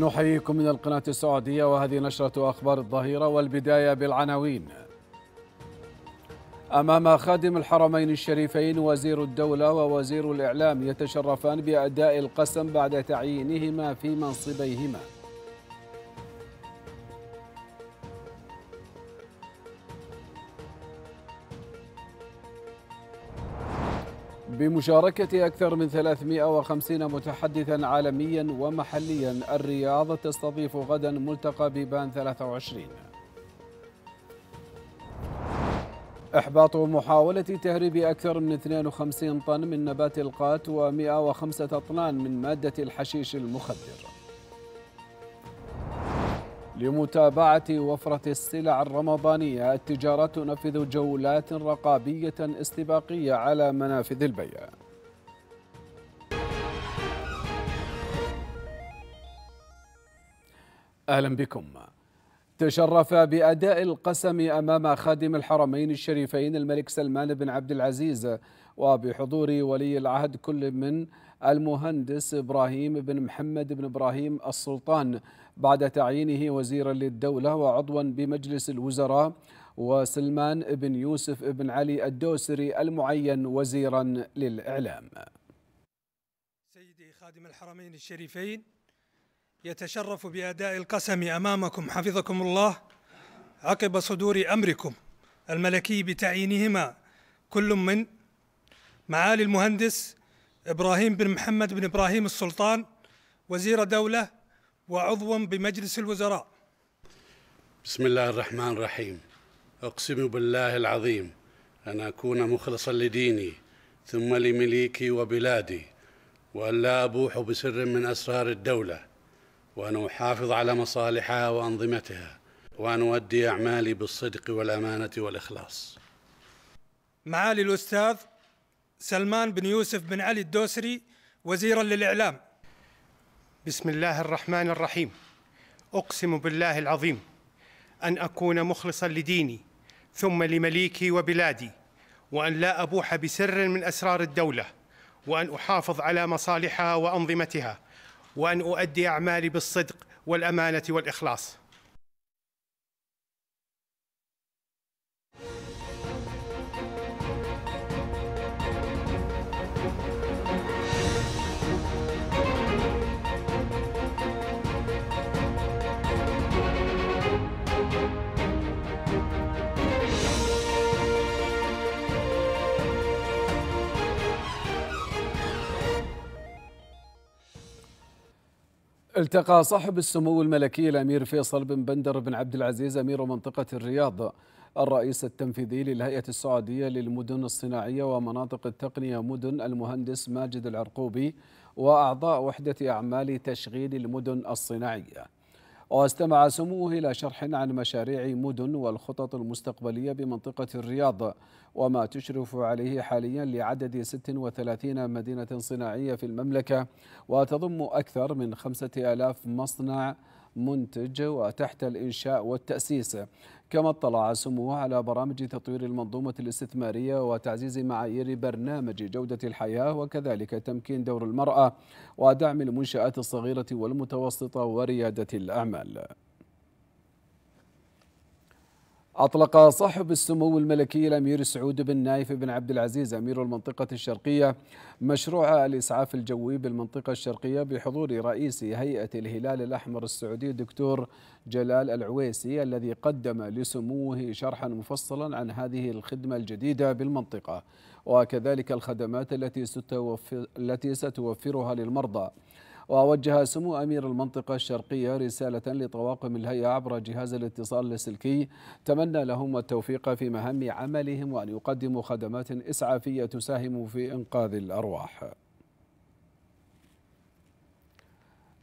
نحييكم من القناة السعودية وهذه نشرة أخبار الظهيرة والبداية بالعناوين أمام خادم الحرمين الشريفين وزير الدولة ووزير الإعلام يتشرفان بأداء القسم بعد تعيينهما في منصبيهما بمشاركة أكثر من 350 متحدثا عالميا ومحليا الرياض تستضيف غدا ملتقى بيبان 23 إحباط محاولة تهريب أكثر من 52 طن من نبات القات و105 طنان من مادة الحشيش المخدر لمتابعة وفرة السلع الرمضانية التجارة تنفذ جولات رقابية استباقية على منافذ البيع أهلا بكم تشرف بأداء القسم أمام خادم الحرمين الشريفين الملك سلمان بن عبد العزيز وبحضور ولي العهد كل من المهندس إبراهيم بن محمد بن إبراهيم السلطان بعد تعيينه وزيرا للدولة وعضوا بمجلس الوزراء وسلمان بن يوسف بن علي الدوسري المعين وزيرا للإعلام سيدي خادم الحرمين الشريفين يتشرف بأداء القسم أمامكم حفظكم الله عقب صدور أمركم الملكي بتعيينهما كل من معالي المهندس إبراهيم بن محمد بن إبراهيم السلطان وزير دولة وعضوا بمجلس الوزراء بسم الله الرحمن الرحيم أقسم بالله العظيم أن أكون مخلصا لديني ثم لمليكي وبلادي وأن لا أبوح بسر من أسرار الدولة وأن أحافظ على مصالحها وأنظمتها وأن أؤدي أعمالي بالصدق والأمانة والإخلاص معالي الأستاذ سلمان بن يوسف بن علي الدوسري وزيرا للإعلام بسم الله الرحمن الرحيم اقسم بالله العظيم ان اكون مخلصا لديني ثم لمليكي وبلادي وان لا ابوح بسر من اسرار الدوله وان احافظ على مصالحها وانظمتها وان اؤدي اعمالي بالصدق والامانه والاخلاص التقى صاحب السمو الملكي الامير فيصل بن بندر بن عبد العزيز امير منطقه الرياض الرئيس التنفيذي للهيئه السعوديه للمدن الصناعيه ومناطق التقنيه مدن المهندس ماجد العرقوبي واعضاء وحده اعمال تشغيل المدن الصناعيه واستمع سموه إلى شرح عن مشاريع مدن والخطط المستقبلية بمنطقة الرياض وما تشرف عليه حاليا لعدد 36 مدينة صناعية في المملكة وتضم أكثر من 5000 مصنع منتج وتحت الإنشاء والتأسيس كما اطلع سموه على برامج تطوير المنظومة الاستثمارية وتعزيز معايير برنامج جودة الحياة وكذلك تمكين دور المرأة ودعم المنشآت الصغيرة والمتوسطة وريادة الأعمال أطلق صاحب السمو الملكي الأمير سعود بن نايف بن عبد العزيز أمير المنطقة الشرقية مشروع الإسعاف الجوي بالمنطقة الشرقية بحضور رئيس هيئة الهلال الأحمر السعودي الدكتور جلال العويسي الذي قدم لسموه شرحا مفصلا عن هذه الخدمة الجديدة بالمنطقة وكذلك الخدمات التي التي ستوفرها للمرضى ووجه سمو أمير المنطقة الشرقية رسالة لطواقم الهيئة عبر جهاز الاتصال السلكي تمنى لهم التوفيق في مهام عملهم وأن يقدموا خدمات إسعافية تساهم في إنقاذ الأرواح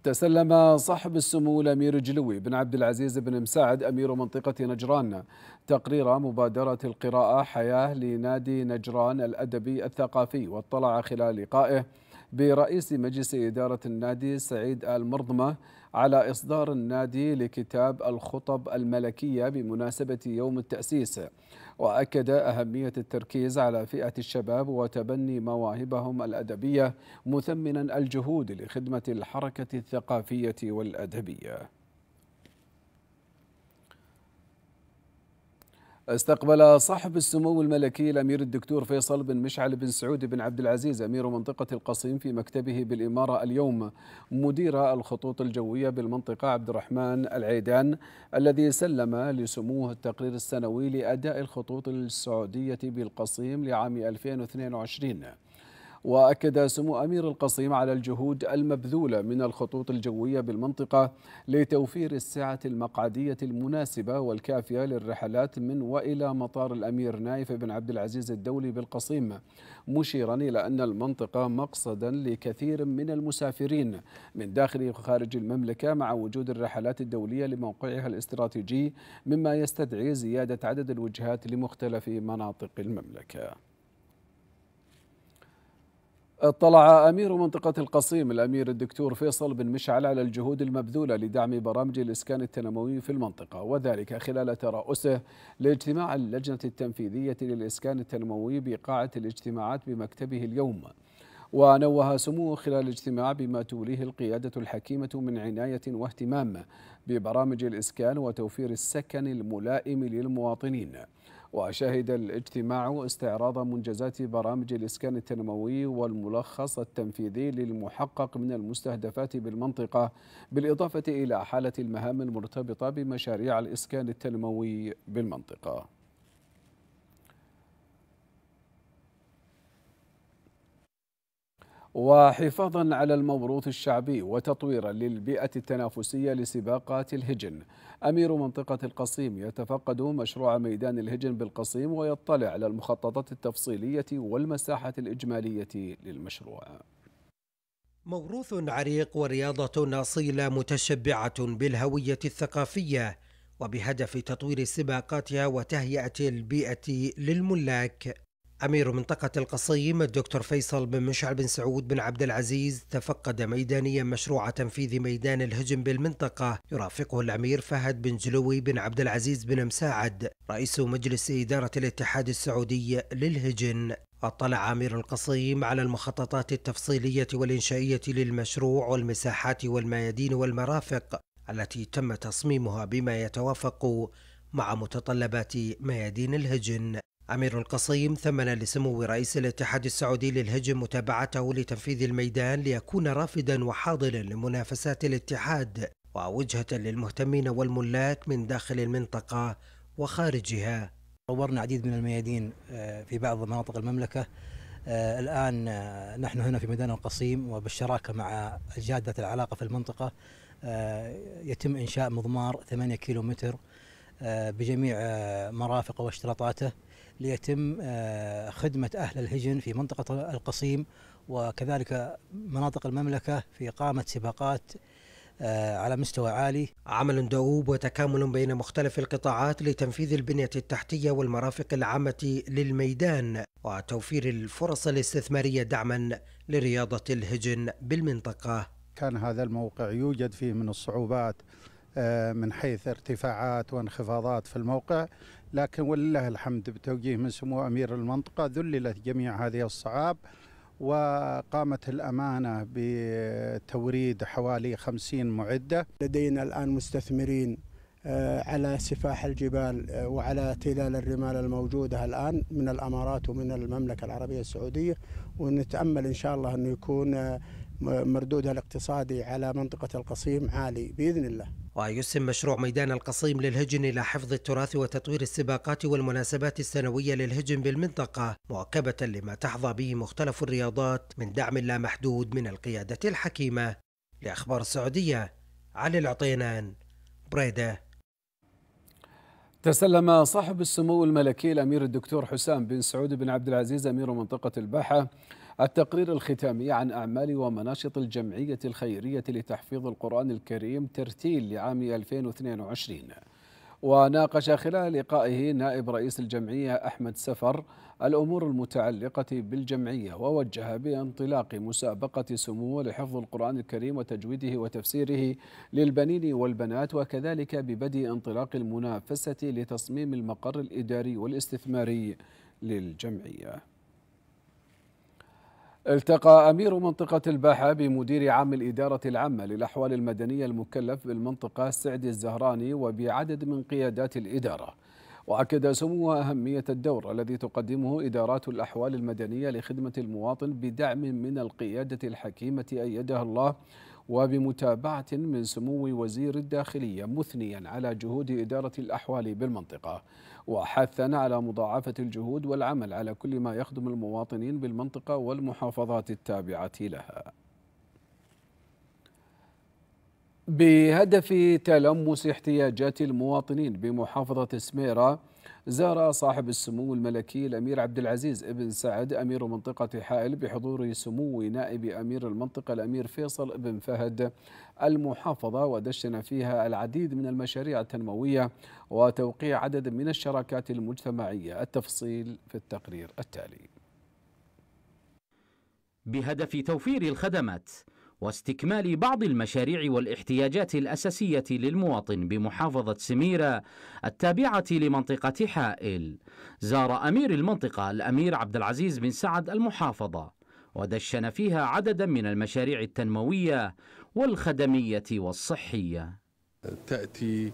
تسلم صاحب السمو الامير جلوي بن عبد العزيز بن مساعد امير منطقه نجران تقرير مبادره القراءه حياه لنادي نجران الادبي الثقافي واطلع خلال لقائه برئيس مجلس إدارة النادي سعيد آل مرضمة على إصدار النادي لكتاب الخطب الملكية بمناسبة يوم التأسيس وأكد أهمية التركيز على فئة الشباب وتبني مواهبهم الأدبية مثمنا الجهود لخدمة الحركة الثقافية والأدبية استقبل صاحب السمو الملكي الامير الدكتور فيصل بن مشعل بن سعود بن عبد العزيز امير منطقه القصيم في مكتبه بالاماره اليوم مدير الخطوط الجويه بالمنطقه عبد الرحمن العيدان الذي سلم لسموه التقرير السنوي لاداء الخطوط السعوديه بالقصيم لعام 2022 وأكد سمو أمير القصيم على الجهود المبذولة من الخطوط الجوية بالمنطقة لتوفير السعة المقعدية المناسبة والكافية للرحلات من وإلى مطار الأمير نايف بن عبد العزيز الدولي بالقصيم مشيرا إلى أن المنطقة مقصدا لكثير من المسافرين من داخل وخارج المملكة مع وجود الرحلات الدولية لموقعها الاستراتيجي مما يستدعي زيادة عدد الوجهات لمختلف مناطق المملكة اطلع أمير منطقة القصيم الأمير الدكتور فيصل بن مشعل على الجهود المبذولة لدعم برامج الإسكان التنموي في المنطقة وذلك خلال ترأسه لاجتماع اللجنة التنفيذية للإسكان التنموي بقاعة الاجتماعات بمكتبه اليوم ونوه سموه خلال الاجتماع بما توليه القيادة الحكيمة من عناية واهتمام ببرامج الإسكان وتوفير السكن الملائم للمواطنين وشهد الاجتماع استعراض منجزات برامج الإسكان التنموي والملخص التنفيذي للمحقق من المستهدفات بالمنطقة بالإضافة إلى حالة المهام المرتبطة بمشاريع الإسكان التنموي بالمنطقة وحفاظا على الموروث الشعبي وتطويرا للبيئة التنافسية لسباقات الهجن أمير منطقة القصيم يتفقد مشروع ميدان الهجن بالقصيم ويطلع على المخططات التفصيلية والمساحة الإجمالية للمشروع موروث عريق ورياضة أصيلة متشبعة بالهوية الثقافية وبهدف تطوير سباقاتها وتهيئة البيئة للملاك أمير منطقة القصيم الدكتور فيصل بن مشعل بن سعود بن عبد العزيز تفقد ميدانيا مشروع تنفيذ ميدان الهجن بالمنطقة يرافقه الأمير فهد بن جلوي بن عبد العزيز بن مساعد رئيس مجلس إدارة الاتحاد السعودي للهجن اطلع امير القصيم على المخططات التفصيليه والانشائيه للمشروع والمساحات والميادين والمرافق التي تم تصميمها بما يتوافق مع متطلبات ميادين الهجن أمير القصيم ثمن لسمو رئيس الاتحاد السعودي للهجم متابعته لتنفيذ الميدان ليكون رافدا وحاضرا لمنافسات الاتحاد ووجهة للمهتمين والملاك من داخل المنطقة وخارجها طورنا عديد من الميادين آه، في بعض مناطق المملكة آه، الآن آه، نحن هنا في ميدان القصيم وبالشراكة مع جادة العلاقة في المنطقة يتم إنشاء مضمار 8 كيلو متر بجميع مرافقه واشتراطاته ليتم آه، خدمة أهل الهجن في منطقة القصيم وكذلك مناطق المملكة في إقامة سباقات آه، على مستوى عالي عمل دؤوب وتكامل بين مختلف القطاعات لتنفيذ البنية التحتية والمرافق العامة للميدان وتوفير الفرص الاستثمارية دعما لرياضة الهجن بالمنطقة كان هذا الموقع يوجد فيه من الصعوبات آه، من حيث ارتفاعات وانخفاضات في الموقع لكن ولله الحمد بتوجيه من سمو أمير المنطقة ذللت جميع هذه الصعاب وقامت الأمانة بتوريد حوالي خمسين معدة لدينا الآن مستثمرين آه، على سفاح الجبال آه، وعلى تلال الرمال الموجودة الآن من الأمارات ومن المملكة العربية السعودية ونتأمل إن شاء الله أنه يكون آه، مردودها الاقتصادي على منطقة القصيم عالي بإذن الله ويسهم مشروع ميدان القصيم للهجن إلى حفظ التراث وتطوير السباقات والمناسبات السنوية للهجن بالمنطقة مواكبة لما تحظى به مختلف الرياضات من دعم لا محدود من القيادة الحكيمة لأخبار السعودية علي العطينان بريده تسلم صاحب السمو الملكي الامير الدكتور حسام بن سعود بن عبد العزيز امير منطقه الباحه التقرير الختامي عن أعمال ومناشط الجمعية الخيرية لتحفيظ القرآن الكريم ترتيل لعام 2022 وناقش خلال لقائه نائب رئيس الجمعية أحمد سفر الأمور المتعلقة بالجمعية ووجه بانطلاق مسابقة سمو لحفظ القرآن الكريم وتجويده وتفسيره للبنين والبنات وكذلك ببدء انطلاق المنافسة لتصميم المقر الإداري والاستثماري للجمعية التقى أمير منطقة الباحة بمدير عام الإدارة العامة للأحوال المدنية المكلف بالمنطقة سعدي الزهراني وبعدد من قيادات الإدارة وأكد سموه أهمية الدور الذي تقدمه إدارات الأحوال المدنية لخدمة المواطن بدعم من القيادة الحكيمة أيدها الله وبمتابعة من سمو وزير الداخلية مثنيا على جهود إدارة الأحوال بالمنطقة وحثا على مضاعفة الجهود والعمل على كل ما يخدم المواطنين بالمنطقة والمحافظات التابعة لها بهدف تلمس احتياجات المواطنين بمحافظة سميرة زار صاحب السمو الملكي الأمير عبد العزيز بن سعد أمير منطقة حائل بحضور سمو نائب أمير المنطقة الأمير فيصل بن فهد المحافظة ودشن فيها العديد من المشاريع التنموية وتوقيع عدد من الشراكات المجتمعية التفصيل في التقرير التالي بهدف توفير الخدمات واستكمال بعض المشاريع والاحتياجات الأساسية للمواطن بمحافظة سميرة التابعة لمنطقة حائل زار أمير المنطقة الأمير عبد العزيز بن سعد المحافظة ودشن فيها عددا من المشاريع التنموية والخدمية والصحية تأتي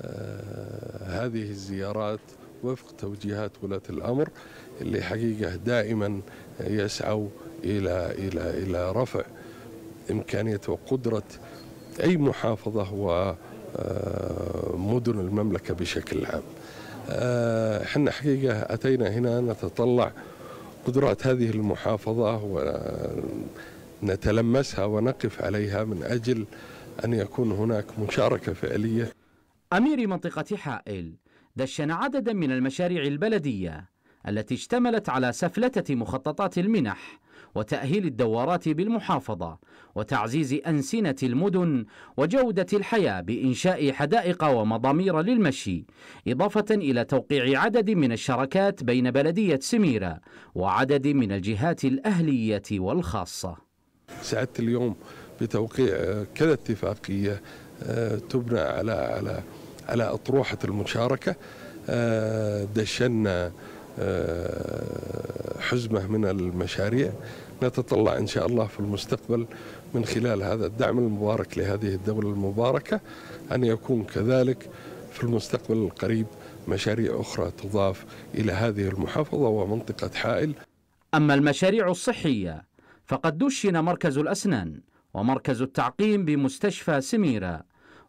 آه، هذه الزيارات وفق توجيهات ولاة الأمر اللي حقيقة دائما يسعوا إلى إلى إلى رفع إمكانية وقدرة أي محافظة ومدن آه، المملكة بشكل عام آه، احنا حقيقة أتينا هنا نتطلع قدرات هذه المحافظة ونتلمسها آه، ونقف عليها من أجل أن يكون هناك مشاركة فعلية أمير منطقة حائل دشن عددا من المشاريع البلدية التي اشتملت على سفلتة مخططات المنح وتأهيل الدوارات بالمحافظة وتعزيز أنسنة المدن وجودة الحياة بإنشاء حدائق ومضامير للمشي إضافة إلى توقيع عدد من الشراكات بين بلدية سميرة وعدد من الجهات الأهلية والخاصة سعدت اليوم بتوقيع كذا اتفاقية آه، تبنى على على على أطروحة المشاركة آه، دشنا آه، حزمة من المشاريع نتطلع إن شاء الله في المستقبل من خلال هذا الدعم المبارك لهذه الدولة المباركة أن يكون كذلك في المستقبل القريب مشاريع أخرى تضاف إلى هذه المحافظة ومنطقة حائل أما المشاريع الصحية فقد دشن مركز الأسنان ومركز التعقيم بمستشفى سميرة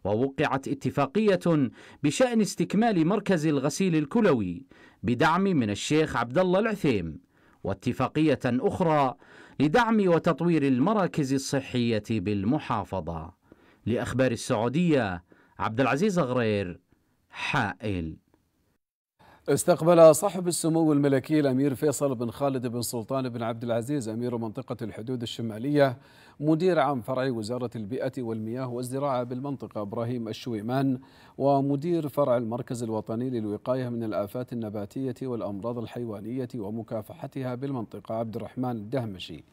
ووقعت اتفاقية بشأن استكمال مركز الغسيل الكلوي بدعم من الشيخ عبد الله العثيم واتفاقية أخرى لدعم وتطوير المراكز الصحية بالمحافظة لأخبار السعودية عبد العزيز غرير حائل استقبل صاحب السمو الملكي الامير فيصل بن خالد بن سلطان بن عبد العزيز امير منطقه الحدود الشماليه مدير عام فرع وزاره البيئه والمياه والزراعه بالمنطقه ابراهيم الشويمان ومدير فرع المركز الوطني للوقايه من الافات النباتيه والامراض الحيوانيه ومكافحتها بالمنطقه عبد الرحمن الدهمشي.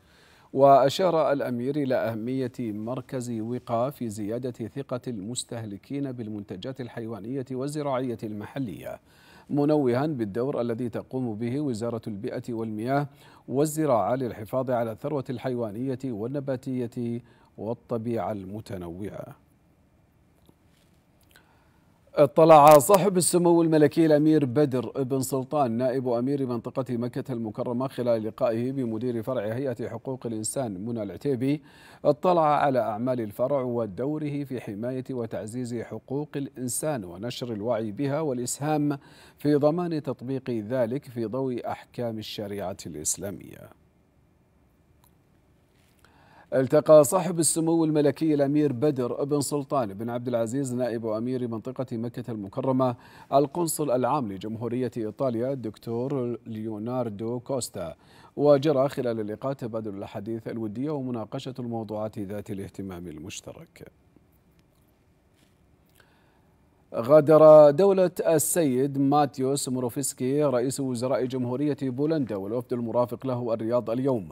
وأشار الأمير إلى أهمية مركز وقا في زيادة ثقة المستهلكين بالمنتجات الحيوانية والزراعية المحلية منوها بالدور الذي تقوم به وزارة البيئة والمياه والزراعة للحفاظ على الثروة الحيوانية والنباتية والطبيعة المتنوعة اطلع صاحب السمو الملكي الامير بدر بن سلطان نائب امير منطقه مكه المكرمه خلال لقائه بمدير فرع هيئه حقوق الانسان منى العتيبي اطلع على اعمال الفرع ودوره في حمايه وتعزيز حقوق الانسان ونشر الوعي بها والاسهام في ضمان تطبيق ذلك في ضوء احكام الشريعه الاسلاميه التقى صاحب السمو الملكي الامير بدر بن سلطان بن عبد العزيز نائب امير منطقه مكه المكرمه القنصل العام لجمهوريه ايطاليا الدكتور ليوناردو كوستا وجرى خلال اللقاء تبادل الاحاديث الوديه ومناقشه الموضوعات ذات الاهتمام المشترك. غادر دولة السيد ماتيوس موروفسكي رئيس وزراء جمهورية بولندا والوفد المرافق له الرياض اليوم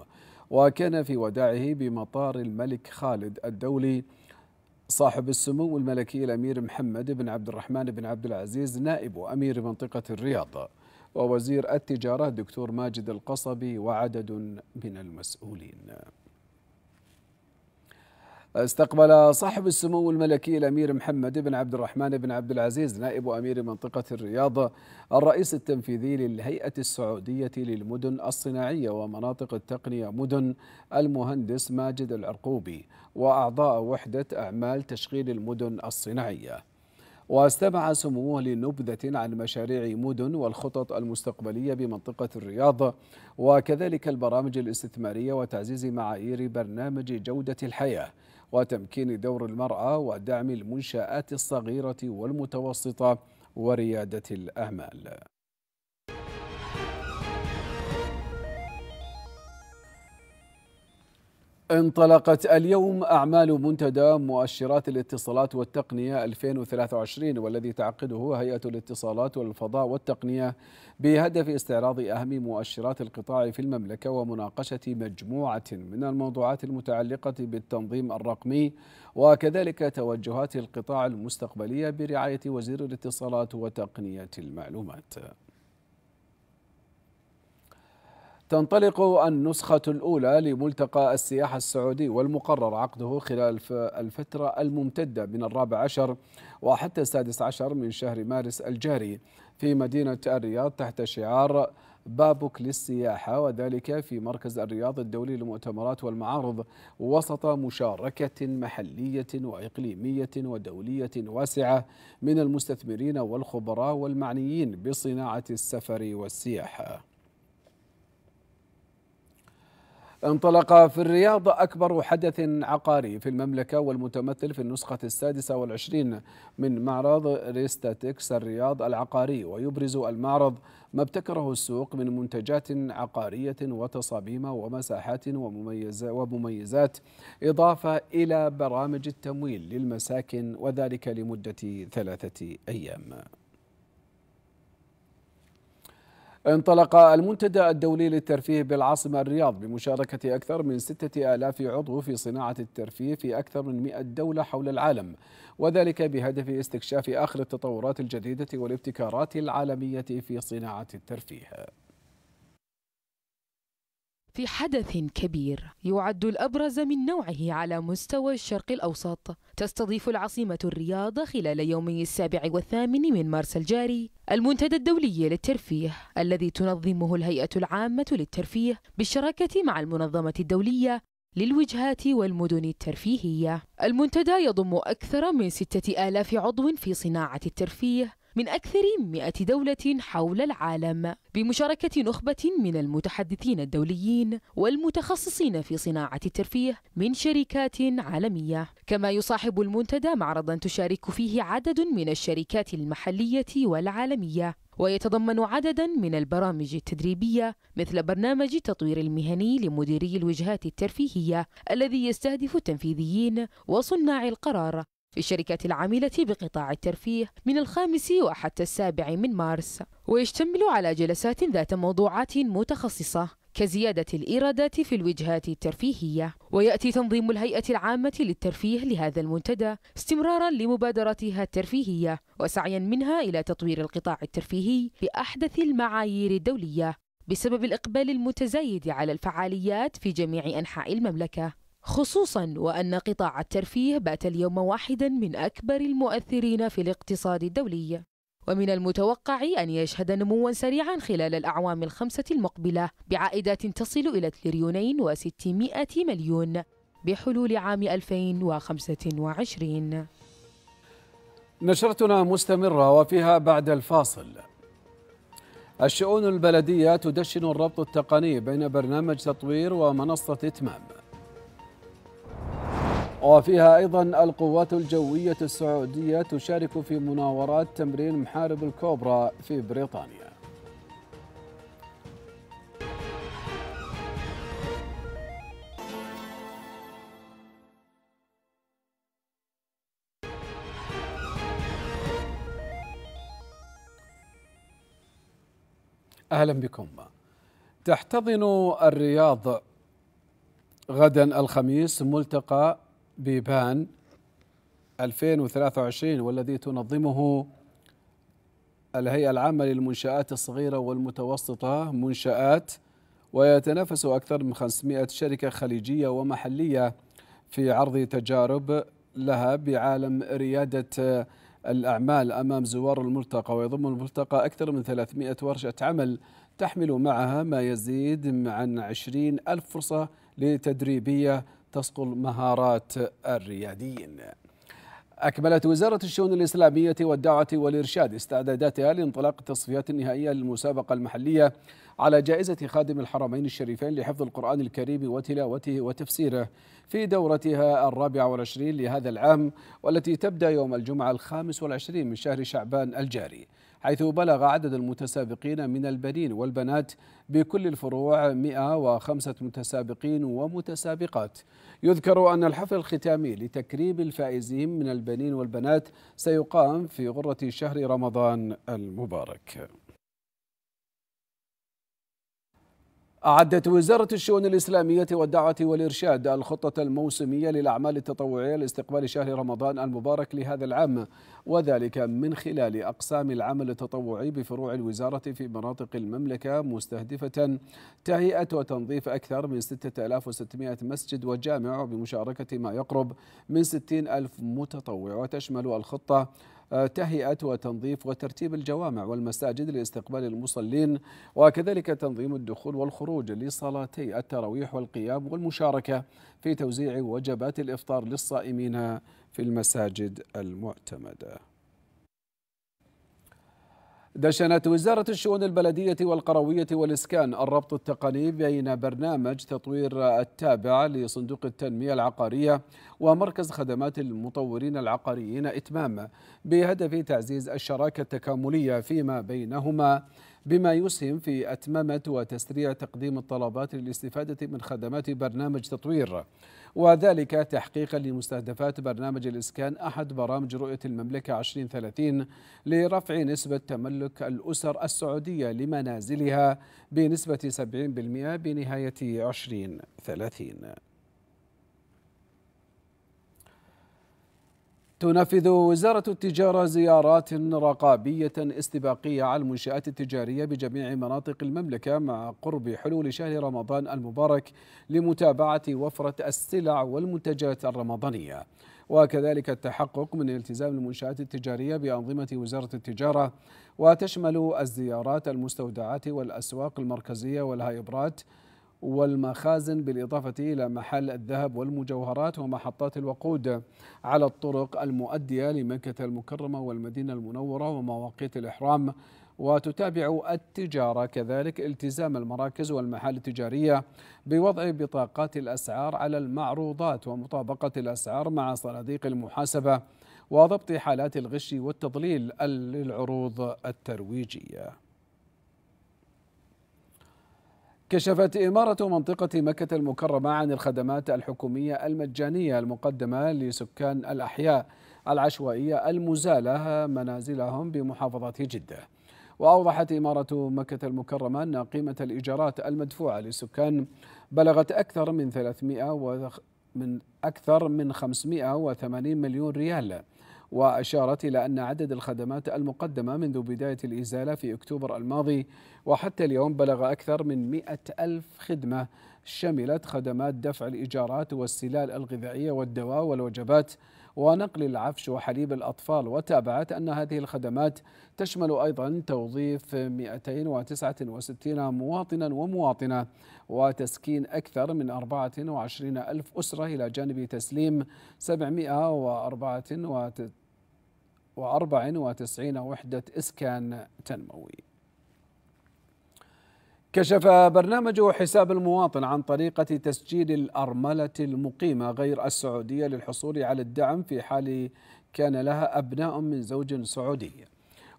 وكان في وداعه بمطار الملك خالد الدولي صاحب السمو الملكي الأمير محمد بن عبد الرحمن بن عبد العزيز نائب أمير منطقة الرياض ووزير التجارة الدكتور ماجد القصبي وعدد من المسؤولين استقبل صاحب السمو الملكي الامير محمد بن عبد الرحمن بن عبد العزيز نائب امير منطقه الرياض الرئيس التنفيذي للهيئه السعوديه للمدن الصناعيه ومناطق التقنيه مدن المهندس ماجد العرقوبي واعضاء وحده اعمال تشغيل المدن الصناعيه. واستمع سموه لنبذة عن مشاريع مدن والخطط المستقبلية بمنطقة الرياض وكذلك البرامج الاستثمارية وتعزيز معايير برنامج جودة الحياة وتمكين دور المرأة ودعم المنشآت الصغيرة والمتوسطة وريادة الأعمال انطلقت اليوم أعمال منتدى مؤشرات الاتصالات والتقنية 2023 والذي تعقده هيئة الاتصالات والفضاء والتقنية بهدف استعراض أهم مؤشرات القطاع في المملكة ومناقشة مجموعة من الموضوعات المتعلقة بالتنظيم الرقمي وكذلك توجهات القطاع المستقبلية برعاية وزير الاتصالات وتقنية المعلومات تنطلق النسخة الأولى لملتقى السياحة السعودي والمقرر عقده خلال الفترة الممتدة من الرابع عشر وحتى السادس عشر من شهر مارس الجاري في مدينة الرياض تحت شعار بابك للسياحة وذلك في مركز الرياض الدولي للمؤتمرات والمعارض وسط مشاركة محلية وإقليمية ودولية واسعة من المستثمرين والخبراء والمعنيين بصناعة السفر والسياحة انطلق في الرياض أكبر حدث عقاري في المملكة والمتمثل في النسخة السادسة والعشرين من معرض ريستاتكس الرياض العقاري ويبرز المعرض ما ابتكره السوق من منتجات عقارية وتصاميم ومساحات ومميزات إضافة إلى برامج التمويل للمساكن وذلك لمدة ثلاثة أيام انطلق المنتدى الدولي للترفيه بالعاصمة الرياض بمشاركة أكثر من ستة آلاف عضو في صناعة الترفيه في أكثر من مئة دولة حول العالم وذلك بهدف استكشاف آخر التطورات الجديدة والابتكارات العالمية في صناعة الترفيه في حدث كبير يعد الأبرز من نوعه على مستوى الشرق الأوسط تستضيف العاصمة الرياض خلال يومي السابع والثامن من مارس الجاري المنتدى الدولي للترفيه الذي تنظمه الهيئة العامة للترفيه بالشراكة مع المنظمة الدولية للوجهات والمدن الترفيهية المنتدى يضم أكثر من ستة آلاف عضو في صناعة الترفيه من أكثر 100 دولة حول العالم بمشاركة نخبة من المتحدثين الدوليين والمتخصصين في صناعة الترفيه من شركات عالمية كما يصاحب المنتدى معرضا تشارك فيه عدد من الشركات المحلية والعالمية ويتضمن عددا من البرامج التدريبية مثل برنامج التطوير المهني لمديري الوجهات الترفيهية الذي يستهدف التنفيذيين وصناع القرار للشركات العاملة بقطاع الترفيه من الخامس وحتى السابع من مارس ويشتمل على جلسات ذات موضوعات متخصصة كزيادة الإيرادات في الوجهات الترفيهية ويأتي تنظيم الهيئة العامة للترفيه لهذا المنتدى استمرارا لمبادرتها الترفيهية وسعيا منها إلى تطوير القطاع الترفيهي بأحدث المعايير الدولية بسبب الإقبال المتزايد على الفعاليات في جميع أنحاء المملكة خصوصا وأن قطاع الترفيه بات اليوم واحدا من أكبر المؤثرين في الاقتصاد الدولي ومن المتوقع أن يشهد نموا سريعا خلال الأعوام الخمسة المقبلة بعائدات تصل إلى تريليونين وستمائة مليون بحلول عام 2025 نشرتنا مستمرة وفيها بعد الفاصل الشؤون البلدية تدشن الربط التقني بين برنامج تطوير ومنصة إتمام وفيها أيضا القوات الجوية السعودية تشارك في مناورات تمرين محارب الكوبرا في بريطانيا أهلا بكم تحتضن الرياض غدا الخميس ملتقى بيبان 2023 والذي تنظمه الهيئة العامة للمنشآت الصغيرة والمتوسطة منشآت ويتنافس أكثر من 500 شركة خليجية ومحلية في عرض تجارب لها بعالم ريادة الأعمال أمام زوار الملتقى ويضم الملتقى أكثر من 300 ورشة عمل تحمل معها ما يزيد عن 20 ألف فرصة لتدريبية تصقل مهارات الرياديين أكملت وزارة الشؤون الإسلامية والدعوة والإرشاد استعداداتها لانطلاق التصفيات النهائية للمسابقة المحلية على جائزة خادم الحرمين الشريفين لحفظ القرآن الكريم وتلاوته وتفسيره في دورتها الرابعة والعشرين لهذا العام والتي تبدأ يوم الجمعة الخامس والعشرين من شهر شعبان الجاري حيث بلغ عدد المتسابقين من البنين والبنات بكل الفروع 105 متسابقين ومتسابقات يذكر أن الحفل الختامي لتكريم الفائزين من البنين والبنات سيقام في غرة شهر رمضان المبارك أعدت وزارة الشؤون الإسلامية والدعوة والإرشاد الخطة الموسمية للأعمال التطوعية لاستقبال شهر رمضان المبارك لهذا العام وذلك من خلال أقسام العمل التطوعي بفروع الوزارة في مناطق المملكة مستهدفة تهيئة وتنظيف أكثر من 6600 مسجد وجامع بمشاركة ما يقرب من 60 ألف متطوع وتشمل الخطة آه، تهيئة وتنظيف وترتيب الجوامع والمساجد لاستقبال المصلين وكذلك تنظيم الدخول والخروج لصلاتي التراويح والقيام والمشاركة في توزيع وجبات الإفطار للصائمين في المساجد المعتمده دشنت وزارة الشؤون البلدية والقروية والإسكان الربط التقني بين برنامج تطوير التابع لصندوق التنمية العقارية ومركز خدمات المطورين العقاريين إتمام بهدف تعزيز الشراكة التكاملية فيما بينهما بما يسهم في أتممة وتسريع تقديم الطلبات للاستفادة من خدمات برنامج تطوير وذلك تحقيقا لمستهدفات برنامج الإسكان أحد برامج رؤية المملكة 2030 لرفع نسبة تملك الأسر السعودية لمنازلها بنسبة 70% بنهاية 2030 تنفذ وزارة التجارة زيارات رقابية استباقية على المنشآت التجارية بجميع مناطق المملكة مع قرب حلول شهر رمضان المبارك لمتابعة وفرة السلع والمنتجات الرمضانية وكذلك التحقق من التزام المنشآت التجارية بأنظمة وزارة التجارة وتشمل الزيارات المستودعات والأسواق المركزية والهايبرات والمخازن بالإضافة إلى محل الذهب والمجوهرات ومحطات الوقود على الطرق المؤدية لمكة المكرمة والمدينة المنورة ومواقيت الإحرام وتتابع التجارة كذلك التزام المراكز والمحال التجارية بوضع بطاقات الأسعار على المعروضات ومطابقة الأسعار مع صناديق المحاسبة وضبط حالات الغش والتضليل للعروض الترويجيه كشفت إمارة منطقة مكة المكرمة عن الخدمات الحكومية المجانية المقدمة لسكان الأحياء العشوائية المزالة منازلهم بمحافظة جدة وأوضحت إمارة مكة المكرمة أن قيمة الإيجارات المدفوعة للسكان بلغت أكثر من 300 و... من أكثر من 580 مليون ريال وأشارت إلى أن عدد الخدمات المقدمة منذ بداية الإزالة في أكتوبر الماضي وحتى اليوم بلغ أكثر من مئة ألف خدمة شملت خدمات دفع الإيجارات والسلال الغذائية والدواء والوجبات ونقل العفش وحليب الأطفال وتابعت أن هذه الخدمات تشمل أيضا توظيف 269 مواطنا ومواطنة وتسكين أكثر من 24 ألف أسرة إلى جانب تسليم 794 وحدة إسكان تنموي كشف برنامج حساب المواطن عن طريقة تسجيل الأرملة المقيمة غير السعودية للحصول على الدعم في حال كان لها أبناء من زوج سعودي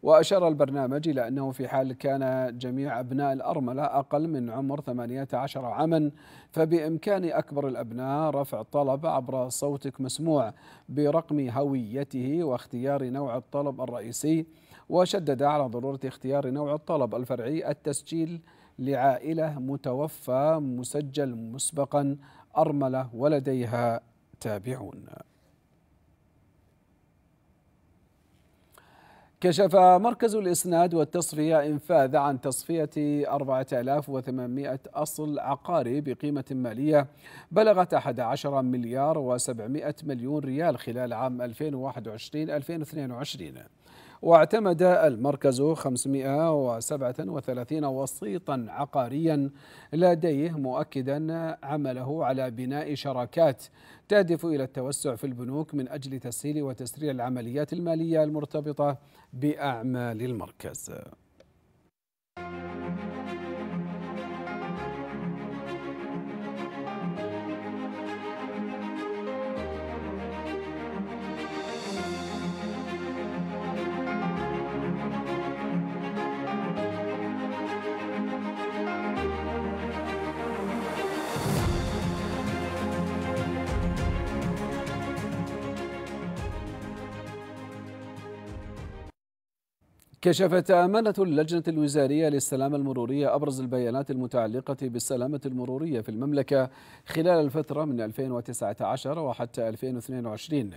وأشار البرنامج إلى أنه في حال كان جميع أبناء الأرملة أقل من عمر 18 عاما فبإمكان أكبر الأبناء رفع طلب عبر صوتك مسموع برقم هويته واختيار نوع الطلب الرئيسي وشدد على ضرورة اختيار نوع الطلب الفرعي التسجيل لعائلة متوفى مسجل مسبقا أرملة ولديها تابعون كشف مركز الإسناد والتصفية إنفاذ عن تصفية 4800 أصل عقاري بقيمة مالية بلغت 11 مليار و700 مليون ريال خلال عام 2021-2022 واعتمد المركز 537 وسيطا عقاريا لديه مؤكدا عمله على بناء شراكات تهدف إلى التوسع في البنوك من أجل تسهيل وتسريع العمليات المالية المرتبطة بأعمال المركز. كشفت أمانة اللجنة الوزارية للسلامة المرورية أبرز البيانات المتعلقة بالسلامة المرورية في المملكة خلال الفترة من 2019 وحتى 2022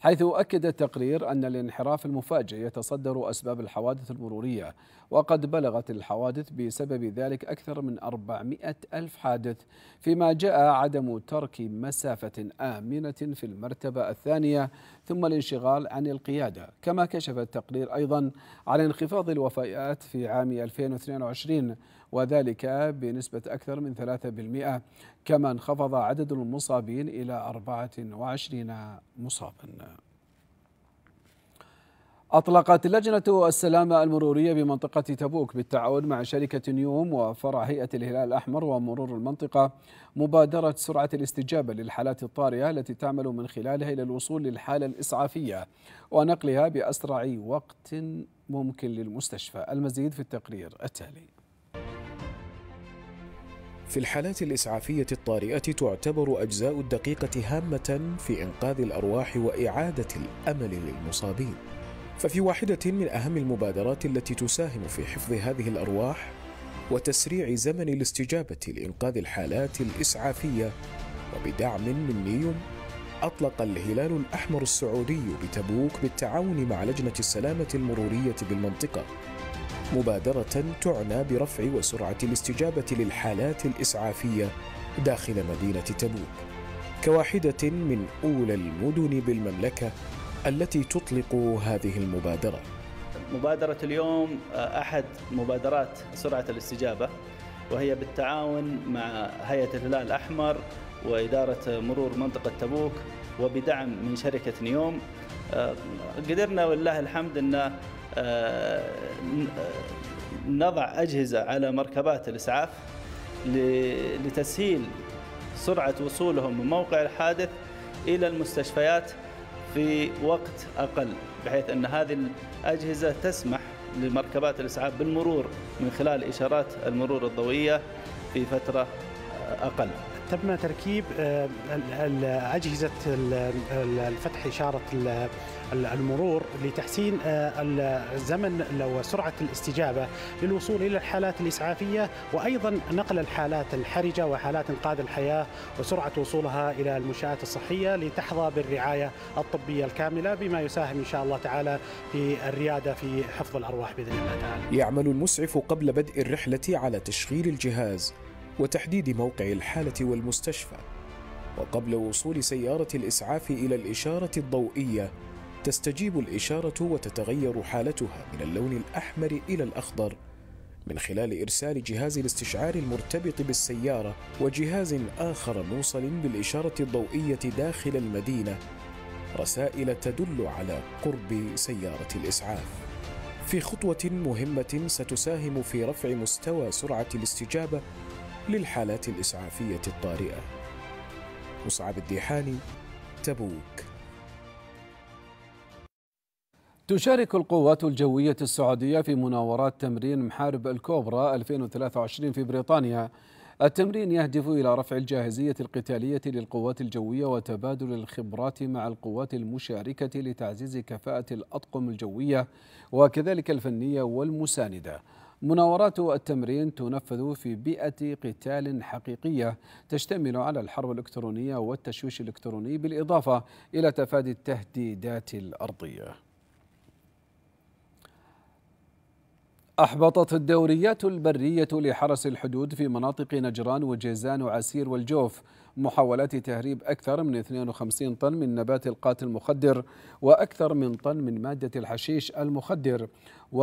حيث أكد التقرير أن الانحراف المفاجئ يتصدر أسباب الحوادث المرورية وقد بلغت الحوادث بسبب ذلك أكثر من 400 ألف حادث فيما جاء عدم ترك مسافة آمنة في المرتبة الثانية ثم الانشغال عن القيادة كما كشف التقرير أيضا عن انخفاض الوفيات في عام 2022 وذلك بنسبة أكثر من 3% كما انخفض عدد المصابين إلى 24 مصابا أطلقت لجنة السلامة المرورية بمنطقة تبوك بالتعاون مع شركة نيوم وفرع هيئة الهلال الأحمر ومرور المنطقة مبادرة سرعة الاستجابة للحالات الطارئة التي تعمل من خلالها إلى الوصول للحالة الإسعافية ونقلها بأسرع وقت ممكن للمستشفى المزيد في التقرير التالي في الحالات الإسعافية الطارئة تعتبر أجزاء الدقيقة هامة في إنقاذ الأرواح وإعادة الأمل للمصابين. ففي واحدة من أهم المبادرات التي تساهم في حفظ هذه الأرواح وتسريع زمن الاستجابة لإنقاذ الحالات الإسعافية وبدعم من نيوم أطلق الهلال الأحمر السعودي بتبوك بالتعاون مع لجنة السلامة المرورية بالمنطقة مبادرة تعنى برفع وسرعة الاستجابة للحالات الإسعافية داخل مدينة تبوك كواحدة من أولى المدن بالمملكة التي تطلق هذه المبادرة مبادرة اليوم آه، أحد مبادرات سرعة الاستجابة وهي بالتعاون مع هيئة الهلال الأحمر وإدارة مرور منطقة تبوك وبدعم من شركة نيوم آه، قدرنا والله الحمد أن آه، آه، نضع أجهزة على مركبات الإسعاف لتسهيل سرعة وصولهم من موقع الحادث إلى المستشفيات في وقت أقل بحيث أن هذه الأجهزة تسمح لمركبات الإسعاف بالمرور من خلال إشارات المرور الضوئية في فترة أقل تم تركيب آه، أجهزة الفتح إشارة المرور لتحسين آه، الزمن وسرعة الاستجابة للوصول إلى الحالات الإسعافية وأيضا نقل الحالات الحرجة وحالات إنقاذ الحياة وسرعة وصولها إلى المنشآت الصحية لتحظى بالرعاية الطبية الكاملة بما يساهم إن شاء الله تعالى في الريادة في حفظ الأرواح بإذن الله تعالى يعمل المسعف قبل بدء الرحلة على تشغيل الجهاز وتحديد موقع الحالة والمستشفى وقبل وصول سيارة الإسعاف إلى الإشارة الضوئية تستجيب الإشارة وتتغير حالتها من اللون الأحمر إلى الأخضر من خلال إرسال جهاز الاستشعار المرتبط بالسيارة وجهاز آخر موصل بالإشارة الضوئية داخل المدينة رسائل تدل على قرب سيارة الإسعاف. في خطوة مهمة ستساهم في رفع مستوى سرعة الاستجابة للحالات الإسعافية الطارئة مصعب الديحاني تبوك تشارك القوات الجوية السعودية في مناورات تمرين محارب الكوبرا 2023 في بريطانيا التمرين يهدف إلى رفع الجاهزية القتالية للقوات الجوية وتبادل الخبرات مع القوات المشاركة لتعزيز كفاءة الأطقم الجوية وكذلك الفنية والمساندة مناورات التمرين تنفذ في بيئة قتال حقيقية تشتمل على الحرب الإلكترونية والتشويش الإلكتروني بالإضافة إلى تفادي التهديدات الأرضية أحبطت الدوريات البرية لحرس الحدود في مناطق نجران وجيزان وعسير والجوف محاولات تهريب أكثر من 52 طن من نبات القاتل المخدر وأكثر من طن من مادة الحشيش المخدر و352325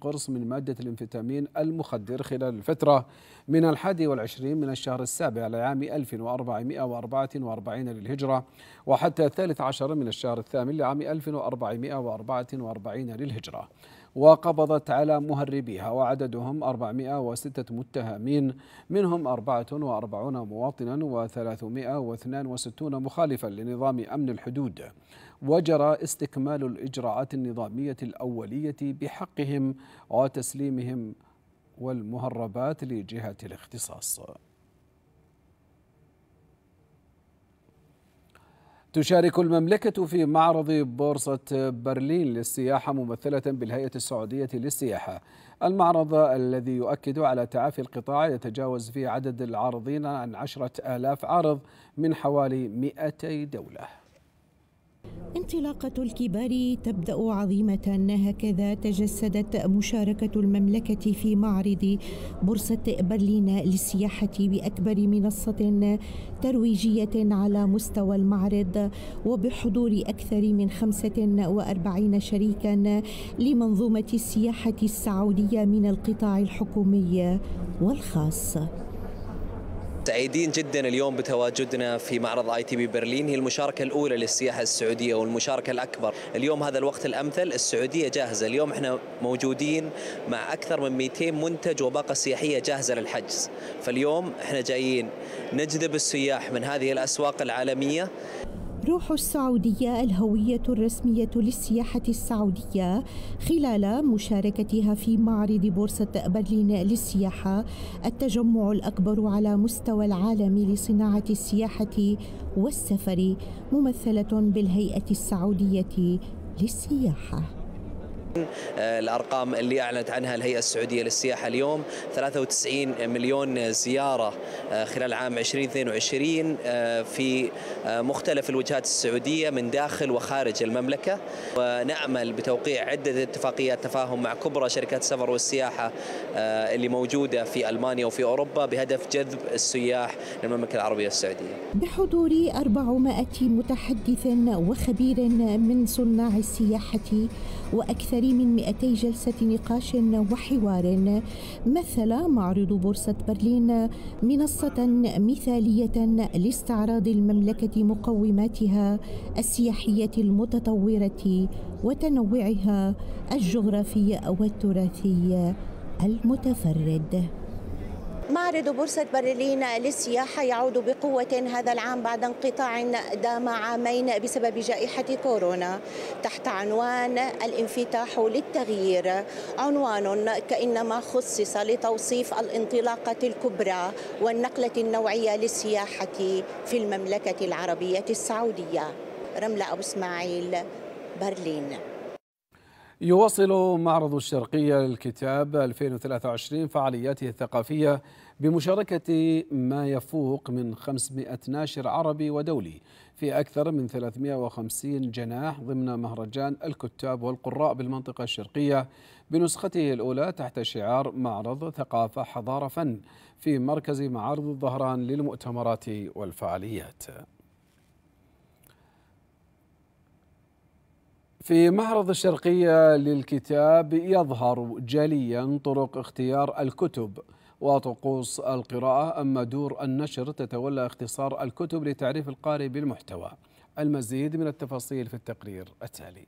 قرص من مادة الانفيتامين المخدر خلال الفترة من الحادي والعشرين من الشهر السابع لعام 1444 للهجرة وحتى الثالث عشر من الشهر الثامن لعام 1444 للهجرة وقبضت على مهربيها وعددهم 406 متهمين منهم 44 مواطنا و362 مخالفا لنظام أمن الحدود وجرى استكمال الإجراءات النظامية الأولية بحقهم وتسليمهم والمهربات لجهة الاختصاص تشارك المملكة في معرض بورصة برلين للسياحة ممثلة بالهيئة السعودية للسياحة المعرض الذي يؤكد على تعافي القطاع يتجاوز فيه عدد العارضين عن عشرة آلاف عارض من حوالي 200 دولة انطلاقة الكبار تبدأ عظيمة هكذا تجسدت مشاركة المملكة في معرض بورصة برلين للسياحة بأكبر منصة ترويجية على مستوى المعرض وبحضور أكثر من 45 شريكا لمنظومة السياحة السعودية من القطاع الحكومي والخاص سعيدين جدا اليوم بتواجدنا في معرض اي تي بي برلين هي المشاركه الاولى للسياحه السعوديه والمشاركه الاكبر اليوم هذا الوقت الامثل السعوديه جاهزه اليوم احنا موجودين مع اكثر من 200 منتج وباقه سياحيه جاهزه للحجز فاليوم احنا جايين نجذب السياح من هذه الاسواق العالميه روح السعودية الهوية الرسمية للسياحة السعودية خلال مشاركتها في معرض بورصة برلين للسياحة التجمع الأكبر على مستوى العالم لصناعة السياحة والسفر ممثلة بالهيئة السعودية للسياحة آه، الارقام اللي اعلنت عنها الهيئه السعوديه للسياحه اليوم 93 مليون زياره آه، خلال عام 2022 آه، في مختلف الوجهات السعوديه من داخل وخارج المملكه ونامل بتوقيع عده اتفاقيات تفاهم مع كبرى شركات السفر والسياحه اللي موجوده في المانيا وفي اوروبا بهدف جذب السياح للمملكه العربيه السعوديه. بحضور 400 متحدث وخبير من صناع السياحه وأكثر من 200 جلسة نقاش وحوار مثل معرض بورصة برلين منصة مثالية لاستعراض المملكة مقوماتها السياحية المتطورة وتنوعها الجغرافي والتراثي المتفرد معرض بورصة برلين للسياحة يعود بقوة هذا العام بعد انقطاع دام عامين بسبب جائحة كورونا تحت عنوان الانفتاح للتغيير عنوان كإنما خصص لتوصيف الانطلاقة الكبرى والنقلة النوعية للسياحة في المملكة العربية السعودية رملة أبو إسماعيل برلين يواصل معرض الشرقية للكتاب 2023 فعالياته الثقافية بمشاركة ما يفوق من 500 ناشر عربي ودولي في أكثر من 350 جناح ضمن مهرجان الكتاب والقراء بالمنطقة الشرقية بنسخته الأولى تحت شعار معرض ثقافة حضارة فن في مركز معارض الظهران للمؤتمرات والفعاليات في معرض الشرقية للكتاب يظهر جليا طرق اختيار الكتب وطقوس القراءة أما دور النشر تتولى اختصار الكتب لتعريف القارئ بالمحتوى المزيد من التفاصيل في التقرير التالي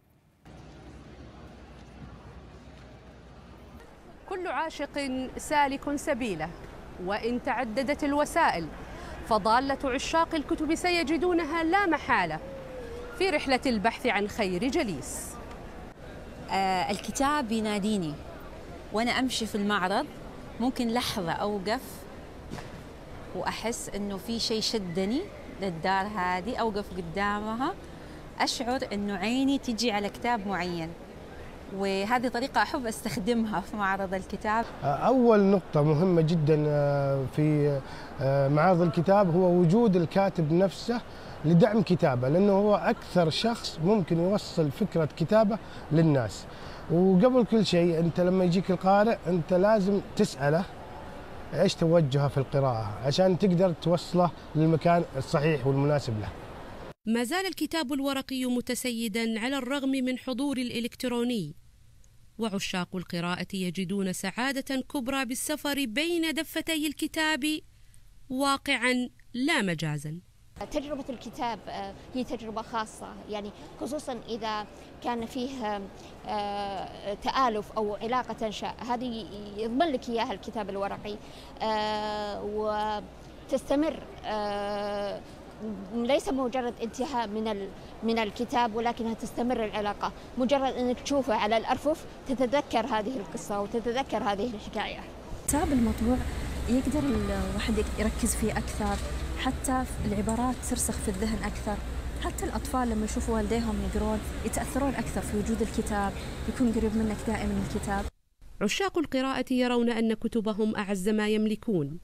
كل عاشق سالك سبيله وإن تعددت الوسائل فضالة عشاق الكتب سيجدونها لا محالة في رحلة البحث عن خير جليس آه الكتاب يناديني وأنا أمشي في المعرض ممكن لحظة أوقف وأحس إنه في شيء شدني للدار هذه أوقف قدامها أشعر إنه عيني تجي على كتاب معين وهذه طريقة أحب أستخدمها في معرض الكتاب آه، أول نقطة مهمة جدا آه، في آه، معارض الكتاب هو وجود الكاتب نفسه لدعم كتابه لأنه هو أكثر شخص ممكن يوصل فكرة كتابه للناس وقبل كل شيء أنت لما يجيك القارئ أنت لازم تسأله ايش توجهه في القراءة عشان تقدر توصله للمكان الصحيح والمناسب له ما زال الكتاب الورقي متسيدا على الرغم من حضور الإلكتروني وعشاق القراءة يجدون سعادة كبرى بالسفر بين دفتي الكتاب واقعا لا مجازا. تجربة الكتاب آه، هي تجربة خاصة يعني خصوصا إذا كان فيه آه، تآلف أو علاقة تنشأ هذه يضمن لك إياها الكتاب الورقي آه، وتستمر ليس مجرد انتهاء من من الكتاب ولكنها تستمر العلاقه، مجرد انك تشوفه على الارفف تتذكر هذه القصه وتتذكر هذه الحكايه. الكتاب المطبوع يقدر الواحد يركز فيه اكثر، حتى العبارات ترسخ في الذهن اكثر، حتى الأطفال لما يشوفوا والديهم يقرون يتأثرون أكثر في وجود الكتاب يكون قريب منك دائما الكتاب عشاق القراءة يرون أن كتبهم أعز ما يملكون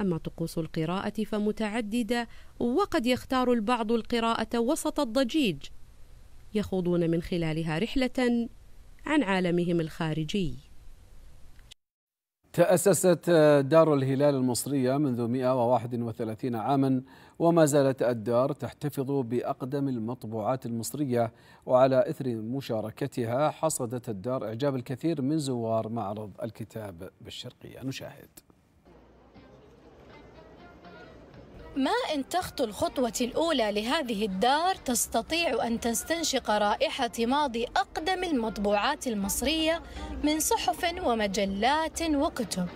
أما طقوس القراءة فمتعددة وقد يختار البعض القراءة وسط الضجيج يخوضون من خلالها رحلة عن عالمهم الخارجي تأسست دار الهلال المصرية منذ 131 عاما وما زالت الدار تحتفظ بأقدم المطبوعات المصرية وعلى إثر مشاركتها حصدت الدار إعجاب الكثير من زوار معرض الكتاب بالشرقية نشاهد ما إن تخطو الخطوة الأولى لهذه الدار تستطيع أن تستنشق رائحة ماضي أقدم المطبوعات المصرية من صحف ومجلات وكتب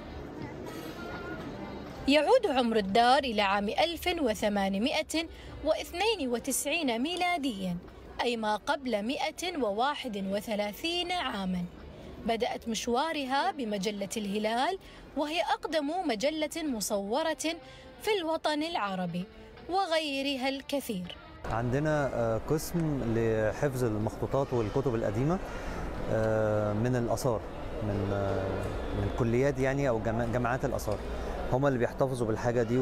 يعود عمر الدار إلى عام 1892 ميلادياً أي ما قبل 131 عاماً بدأت مشوارها بمجلة الهلال وهي أقدم مجلة مصورة في الوطن العربي وغيرها الكثير عندنا آه، قسم لحفظ المخطوطات والكتب القديمة آه، من الآثار من آه، من كليات يعني أو جامعات الآثار هم اللي بيحتفظوا بالحاجة دي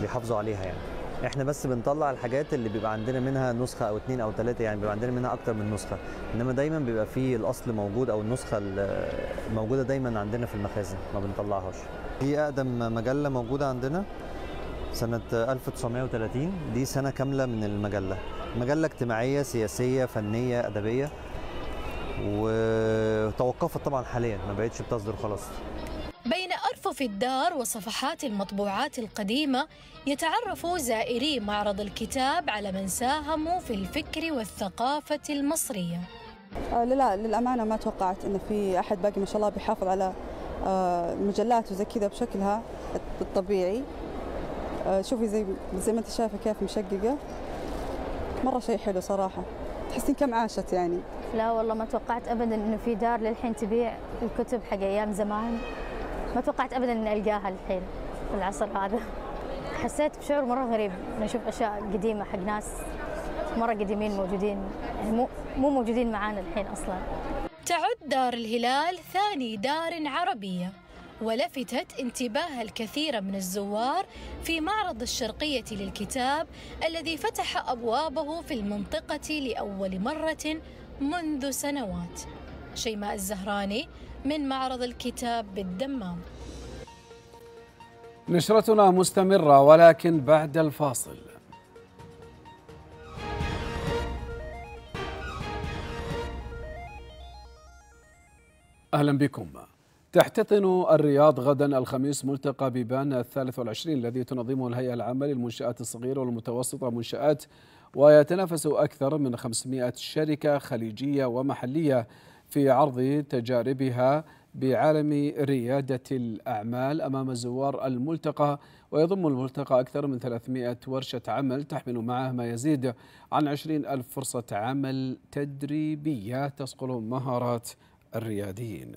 وبيحافظوا عليها يعني احنا بس بنطلع الحاجات اللي بيبقى عندنا منها نسخه او اتنين او تلاته يعني بيبقى عندنا منها اكتر من نسخه انما دايما بيبقى فيه الاصل موجود او النسخه الموجوده دايما عندنا في المخازن ما بنطلعهاش هي أقدم مجلة موجودة عندنا سنة 1930 دي سنة كاملة من المجلة مجلة اجتماعية سياسية فنية أدبية وتوقفت طبعا حاليا ما بقتش بتصدر خلاص بين أرفف الدار وصفحات المطبوعات القديمة يتعرف زائري معرض الكتاب على من ساهموا في الفكر والثقافة المصرية آه، لا للأمانة ما توقعت أن في أحد باقي ما شاء الله بيحافظ على آه، مجلات وزي كذا بشكلها الطبيعي آه، شوفي زي زي ما انت شايفه كيف مشققه مره شيء حلو صراحه تحسين كم عاشت يعني لا والله ما توقعت ابدا انه في دار للحين تبيع الكتب حق ايام زمان ما توقعت ابدا اني القاها الحين في العصر هذا حسيت بشعور مره غريب اني اشوف اشياء قديمه حق ناس مره قديمين موجودين يعني مو مو موجودين معانا الحين اصلا تعد دار الهلال ثاني دار عربية ولفتت انتباه الكثير من الزوار في معرض الشرقية للكتاب الذي فتح أبوابه في المنطقة لأول مرة منذ سنوات شيماء الزهراني من معرض الكتاب بالدمام نشرتنا مستمرة ولكن بعد الفاصل أهلا بكم تحتضن الرياض غدا الخميس ملتقى بيبان الثالث والعشرين الذي تنظمه الهيئة العامة للمنشآت الصغيرة والمتوسطة منشآت ويتنافس أكثر من 500 شركة خليجية ومحلية في عرض تجاربها بعالم ريادة الأعمال أمام زوار الملتقى ويضم الملتقى أكثر من 300 ورشة عمل تحمل معها ما يزيد عن 20 ألف فرصة عمل تدريبية تسقل مهارات الرياديين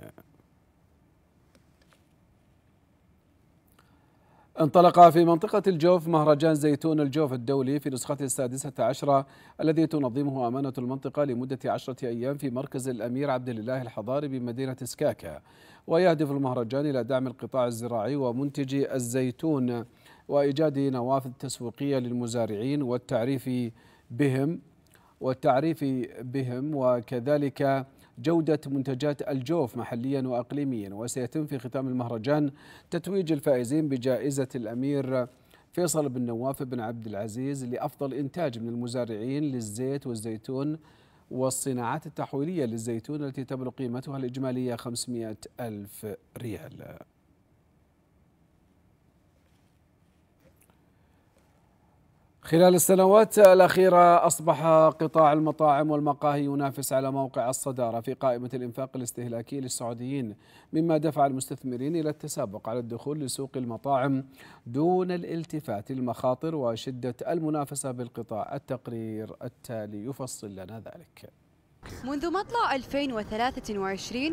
انطلق في منطقة الجوف مهرجان زيتون الجوف الدولي في نسخته السادسة عشرة الذي تنظمه أمانة المنطقة لمدة عشرة أيام في مركز الأمير عبد الله الحضاري بمدينة سكاكا ويهدف المهرجان إلى دعم القطاع الزراعي ومنتجي الزيتون وإيجاد نوافذ تسويقية للمزارعين والتعريف بهم والتعريف بهم وكذلك جودة منتجات الجوف محليا وأقليميا وسيتم في ختام المهرجان تتويج الفائزين بجائزة الأمير فيصل بن نواف بن عبد العزيز لأفضل إنتاج من المزارعين للزيت والزيتون والصناعات التحويلية للزيتون التي تبلغ قيمتها الإجمالية 500 ألف ريال خلال السنوات الأخيرة أصبح قطاع المطاعم والمقاهي ينافس على موقع الصدارة في قائمة الإنفاق الاستهلاكي للسعوديين مما دفع المستثمرين إلى التسابق على الدخول لسوق المطاعم دون الالتفات للمخاطر وشدة المنافسة بالقطاع التقرير التالي يفصل لنا ذلك منذ مطلع 2023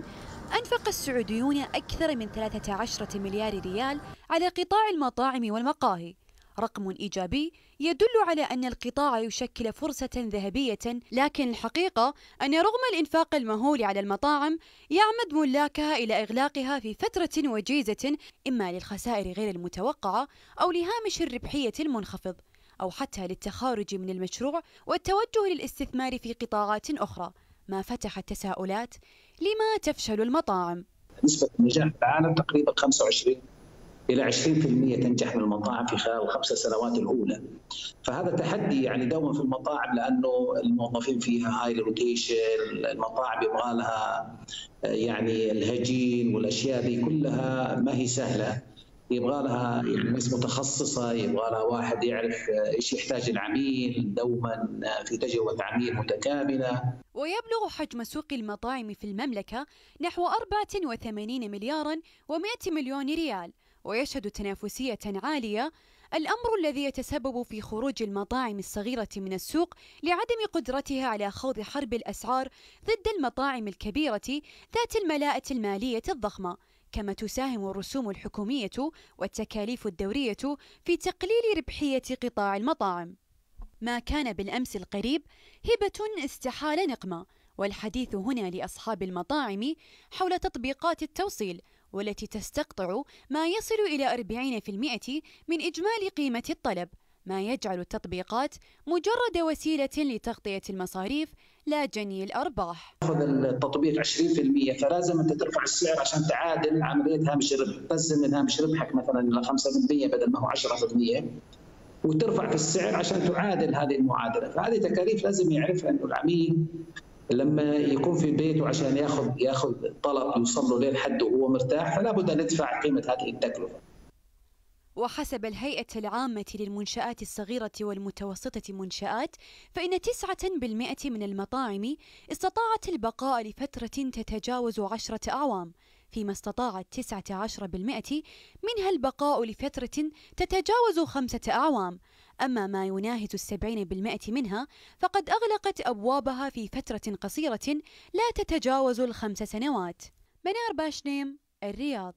أنفق السعوديون أكثر من 13 مليار ريال على قطاع المطاعم والمقاهي رقم إيجابي يدل على أن القطاع يشكل فرصة ذهبية لكن الحقيقة أن رغم الإنفاق المهول على المطاعم يعمد ملاكها إلى إغلاقها في فترة وجيزة إما للخسائر غير المتوقعة أو لهامش الربحية المنخفض أو حتى للتخارج من المشروع والتوجه للاستثمار في قطاعات أخرى ما فتح التساؤلات لما تفشل المطاعم؟ نسبة النجاح في العالم تقريبا 25 الى 20% تنجح من المطاعم في خلال الخمس سنوات الاولى. فهذا تحدي يعني دوما في المطاعم لانه الموظفين فيها هاي روتيشن، المطاعم يبغى لها يعني الهجين والاشياء دي كلها ما هي سهله. يبغى لها يعني ناس متخصصه، يبغى لها واحد يعرف ايش يحتاج العميل، دوما في تجربه عميل متكامله. ويبلغ حجم سوق المطاعم في المملكه نحو 84 مليار و100 مليون ريال. ويشهد تنافسية عالية الأمر الذي يتسبب في خروج المطاعم الصغيرة من السوق لعدم قدرتها على خوض حرب الأسعار ضد المطاعم الكبيرة ذات الملاءة المالية الضخمة كما تساهم الرسوم الحكومية والتكاليف الدورية في تقليل ربحية قطاع المطاعم ما كان بالأمس القريب هبة استحال نقمة والحديث هنا لأصحاب المطاعم حول تطبيقات التوصيل والتي تستقطع ما يصل إلى 40% من إجمالي قيمة الطلب ما يجعل التطبيقات مجرد وسيلة لتغطية المصاريف لا جني الأرباح أخذ التطبيق 20% فلازم أنت ترفع السعر عشان تعادل عملية هامش الربح تنزل من هامش ربحك مثلا إلى 5% بدل ما هو 10% وترفع في السعر عشان تعادل هذه المعادله، فهذه تكاليف لازم يعرفها انه العميل لما يكون في بيته عشان ياخذ ياخذ طلب يوصل له لين حده وهو مرتاح فلا بد ان يدفع قيمه هذه التكلفه. وحسب الهيئة العامة للمنشآت الصغيرة والمتوسطة منشآت فإن 9% من المطاعم استطاعت البقاء لفترة تتجاوز عشرة أعوام فيما استطاعت 19% منها البقاء لفترة تتجاوز خمسة أعوام أما ما يناهز السبعين بالمائة منها فقد أغلقت أبوابها في فترة قصيرة لا تتجاوز الخمس سنوات منار باشنيم الرياض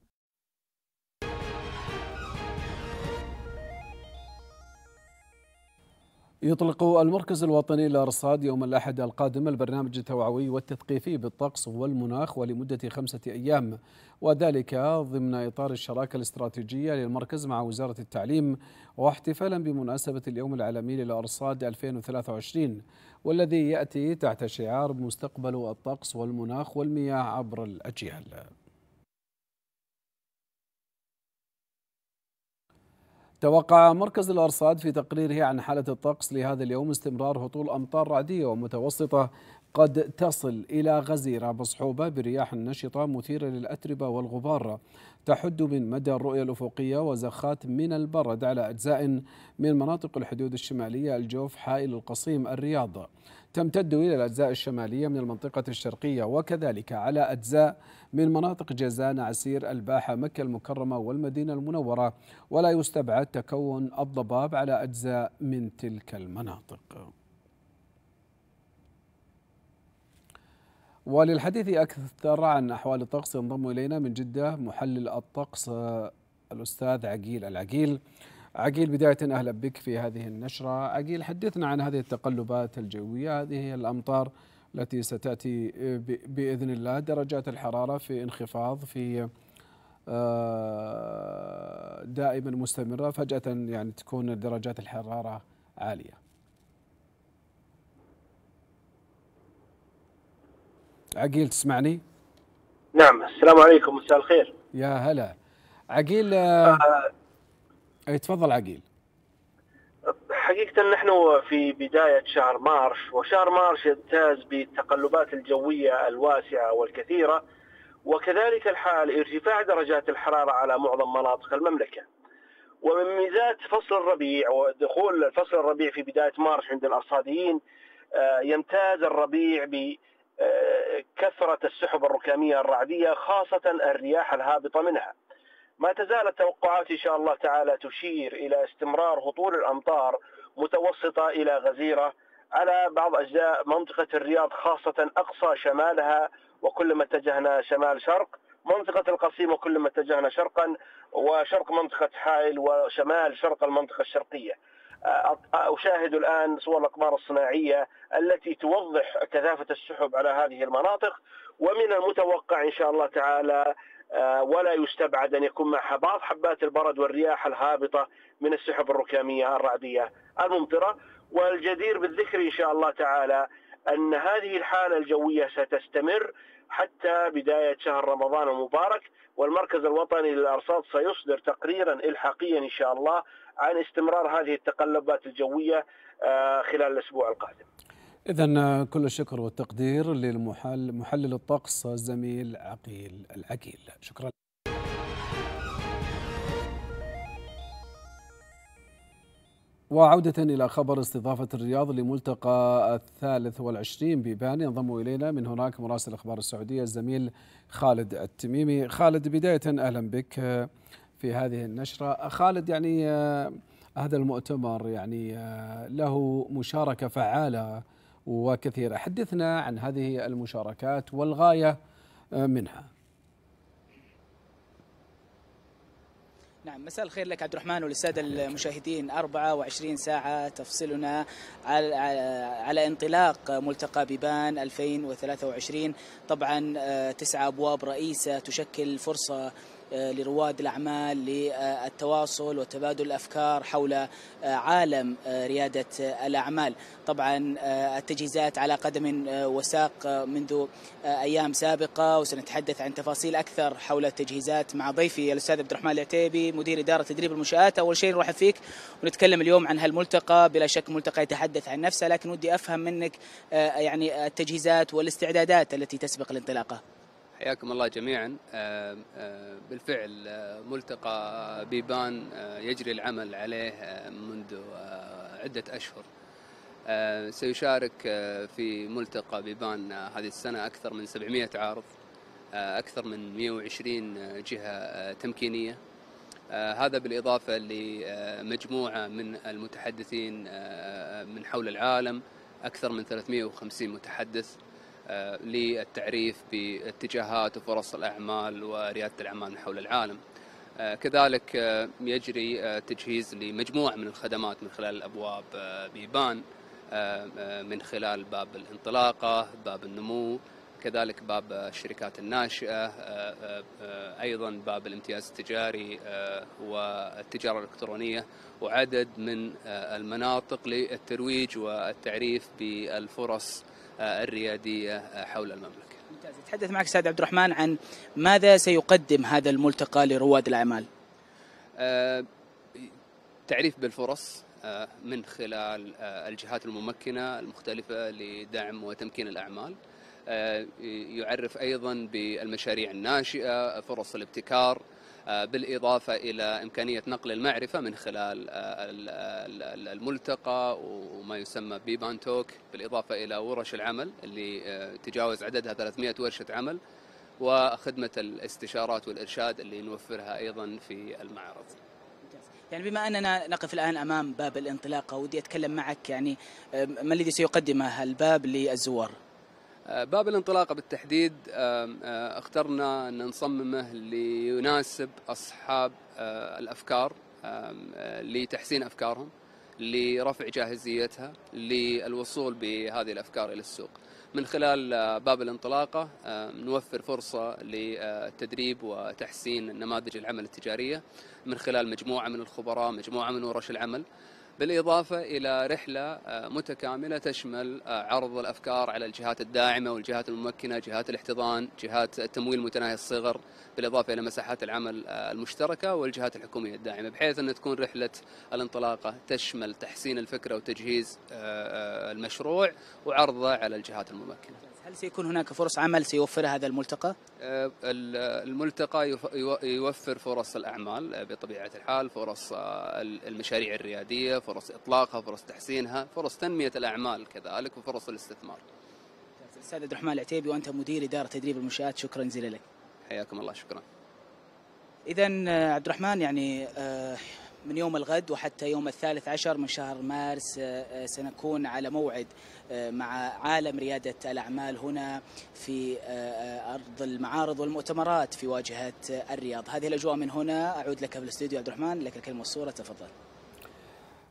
يطلق المركز الوطني للأرصاد يوم الأحد القادم البرنامج التوعوي والتثقيفي بالطقس والمناخ ولمدة خمسة أيام وذلك ضمن إطار الشراكة الاستراتيجية للمركز مع وزارة التعليم واحتفالا بمناسبة اليوم العالمي للأرصاد 2023 والذي يأتي تحت شعار مستقبل الطقس والمناخ والمياه عبر الأجيال توقع مركز الأرصاد في تقريره عن حالة الطقس لهذا اليوم استمرار هطول أمطار رعدية ومتوسطة قد تصل إلى غزيرة بصحوبة برياح نشطة مثيرة للأتربة والغبار تحد من مدى الرؤية الأفقية وزخات من البرد على أجزاء من مناطق الحدود الشمالية الجوف حائل القصيم الرياض تمتد إلى الأجزاء الشمالية من المنطقة الشرقية وكذلك على أجزاء من مناطق جزان عسير الباحة مكة المكرمة والمدينة المنورة ولا يستبعد تكون الضباب على أجزاء من تلك المناطق وللحديث أكثر عن أحوال الطقس ينضم إلينا من جدة محلل الطقس آه، الأستاذ عقيل العقيل عقيل بداية أهلا بك في هذه النشرة عقيل حدثنا عن هذه التقلبات الجوية هذه الأمطار التي ستأتي آه، بإذن الله درجات الحرارة في انخفاض في آه، دائما مستمرة فجأة يعني تكون درجات الحرارة عالية عقيل تسمعني؟ نعم السلام عليكم مساء الخير يا هلا عقيل آه, آه، اي تفضل عقيل حقيقة نحن في بداية شهر مارش وشهر مارش يمتاز بالتقلبات الجوية الواسعة والكثيرة وكذلك الحال ارتفاع درجات الحرارة على معظم مناطق المملكة ومن ميزات فصل الربيع ودخول فصل الربيع في بداية مارش عند الأرصاديين آه، يمتاز الربيع ب كثرة السحب الركامية الرعدية خاصة الرياح الهابطة منها ما تزال التوقعات إن شاء الله تعالى تشير إلى استمرار هطول الأمطار متوسطة إلى غزيرة على بعض أجزاء منطقة الرياض خاصة أقصى شمالها وكلما اتجهنا شمال شرق منطقة القصيم وكلما اتجهنا شرقا وشرق منطقة حائل وشمال شرق المنطقة الشرقية أشاهد الآن صور الأقمار الصناعية التي توضح كثافة السحب على هذه المناطق ومن المتوقع إن شاء الله تعالى آه، ولا يستبعد أن يكون معها بعض حبات البرد والرياح الهابطة من السحب الركامية الرعدية الممطرة والجدير بالذكر إن شاء الله تعالى أن هذه الحالة الجوية ستستمر حتى بداية شهر رمضان المبارك والمركز الوطني للأرصاد سيصدر تقريرا إلحاقيا إن شاء الله عن استمرار هذه التقلبات الجوية آه، خلال الأسبوع القادم إذا آه، كل الشكر والتقدير للمحلل الطقس الزميل عقيل العقيل شكرا وعودة إلى خبر استضافة الرياض لملتقى الثالث والعشرين بيبان ينضم إلينا من هناك مراسل أخبار السعودية الزميل خالد التميمي خالد بداية أهلا بك في هذه النشرة خالد يعني آه، هذا المؤتمر يعني آه، له مشاركة فعالة وكثيرة حدثنا عن هذه المشاركات والغاية آه، منها نعم مساء الخير لك عبد الرحمن وللساده المشاهدين 24 ساعه تفصلنا على على انطلاق ملتقى بيبان 2023 طبعا تسعة ابواب رئيسه تشكل فرصه آه، لرواد الأعمال للتواصل وتبادل الأفكار حول آه، عالم آه، ريادة الأعمال طبعا التجهيزات على قدم وساق منذ أيام سابقة وسنتحدث عن تفاصيل أكثر حول التجهيزات مع ضيفي الأستاذ عبد الرحمن العتيبي مدير إدارة تدريب المنشآت أول شيء نرحب فيك ونتكلم اليوم عن هالملتقى بلا شك ملتقى يتحدث عن نفسه لكن ودي أفهم منك يعني التجهيزات والاستعدادات التي تسبق الانطلاقه حياكم الله جميعا بالفعل ملتقى بيبان يجري العمل عليه منذ عدة أشهر سيشارك في ملتقى بيبان هذه السنة أكثر من 700 عارض أكثر من 120 جهة تمكينية هذا بالإضافة لمجموعة من المتحدثين من حول العالم أكثر من 350 متحدث آه، للتعريف باتجاهات وفرص الأعمال وريادة الأعمال من حول العالم آه، كذلك آه، يجري تجهيز لمجموعة من الخدمات من خلال الأبواب بيبان من خلال باب الانطلاقة باب النمو كذلك باب الشركات الناشئة أيضا باب الامتياز التجاري والتجارة الإلكترونية وعدد من المناطق للترويج والتعريف بالفرص الريادية حول المملكة تحدث معك سيد عبد الرحمن عن ماذا سيقدم هذا الملتقى لرواد الأعمال أه، تعريف بالفرص أه، من خلال أه، الجهات الممكنة المختلفة لدعم وتمكين الأعمال يعرف أيضا بالمشاريع الناشئة فرص الابتكار آه، بالإضافة إلى إمكانية نقل المعرفة من خلال آه، الملتقى وما يسمى بيبان توك بالإضافة إلى ورش العمل اللي آه، تجاوز عددها 300 ورشة عمل وخدمة الاستشارات والإرشاد اللي نوفرها أيضا في المعرض يعني بما أننا نقف الآن أمام باب الانطلاقة ودي أتكلم معك يعني ما الذي سيقدمه الباب للزوار آه، باب الانطلاقه بالتحديد آه، اخترنا ان نصممه ليناسب اصحاب آه، الافكار لتحسين افكارهم لرفع جاهزيتها للوصول بهذه الافكار الى السوق. من خلال باب الانطلاقه نوفر فرصه للتدريب وتحسين نماذج العمل التجاريه من خلال مجموعه من الخبراء، مجموعه من ورش العمل. بالإضافة إلى رحلة آه، متكاملة تشمل آه، عرض الأفكار على الجهات الداعمة والجهات الممكنة جهات الاحتضان جهات التمويل متناهي الصغر بالإضافة إلى مساحات العمل آه، المشتركة والجهات الحكومية الداعمة بحيث أن تكون رحلة الانطلاقة تشمل تحسين الفكرة وتجهيز المشروع وعرضه على الجهات الممكنة هل سيكون هناك فرص عمل سيوفرها هذا الملتقى؟ آه، الملتقى يوفر فرص الأعمال آه، بطبيعة الحال فرص آه، المشاريع الريادية فرص إطلاقها فرص تحسينها فرص تنمية الأعمال كذلك وفرص الاستثمار الأستاذ عبد الرحمن العتيبي وأنت مدير إدارة تدريب المنشآت شكرا جزيلا لك حياكم الله شكرا إذا عبد الرحمن يعني من يوم الغد وحتى يوم الثالث عشر من شهر مارس آه، آه، سنكون على موعد آه، مع عالم ريادة الأعمال هنا في أرض المعارض والمؤتمرات في واجهة الرياض هذه الأجواء من هنا أعود لك في الاستوديو عبد الرحمن لك الكلمة والصورة تفضل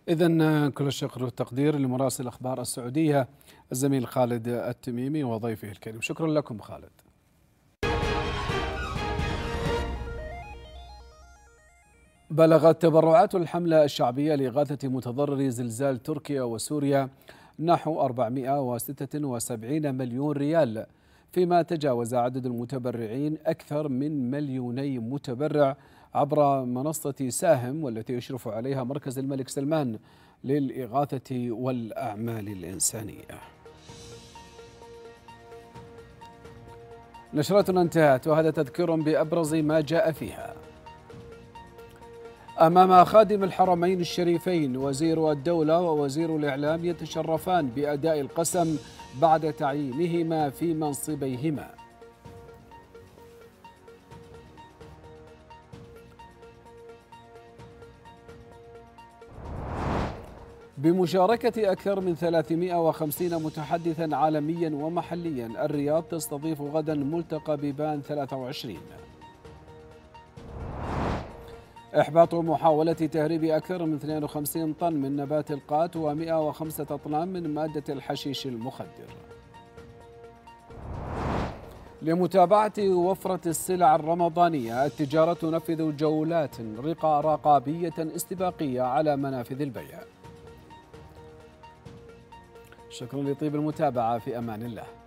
إذا كل الشكر والتقدير لمراسل أخبار السعودية الزميل خالد التميمي وضيفه الكريم شكرا لكم خالد بلغت تبرعات الحملة الشعبية لإغاثة متضرري زلزال تركيا وسوريا نحو 476 مليون ريال فيما تجاوز عدد المتبرعين أكثر من مليوني متبرع عبر منصة ساهم والتي يشرف عليها مركز الملك سلمان للإغاثة والأعمال الإنسانية نشرتنا انتهت وهذا تذكير بأبرز ما جاء فيها أمام خادم الحرمين الشريفين وزير الدولة ووزير الإعلام يتشرفان بأداء القسم بعد تعيينهما في منصبيهما بمشاركة أكثر من 350 متحدثا عالميا ومحليا الرياض تستضيف غدا ملتقى بيبان 23 إحباط محاولة تهريب أكثر من 52 طن من نبات القات و105 أطنان من مادة الحشيش المخدر لمتابعة وفرة السلع الرمضانية التجارة تنفذ جولات رقابية استباقية على منافذ البيع شكرا لطيب المتابعة في أمان الله